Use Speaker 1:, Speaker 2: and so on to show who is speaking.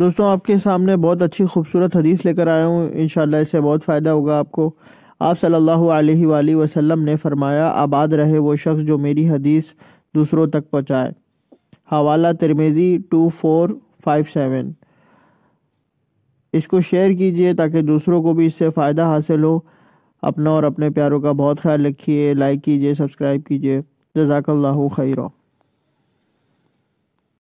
Speaker 1: दोस्तों आपके सामने बहुत अच्छी खूबसूरत हदीस लेकर आया हूँ इन इससे बहुत फ़ायदा होगा आपको आप सल्लल्लाहु अलैहि वसल्लम ने फरमाया आबाद रहे वो शख्स जो मेरी हदीस दूसरों तक पहुँचाए हवाला Tirmidhi two four five seven इसको शेयर कीजिए ताकि दूसरों को भी इससे फ़ायदा हासिल हो अपना और अपने प्यारों का बहुत ख्याल रखिए लाइक कीजिए सब्सक्राइब कीजिए जजाकल्ला खैरा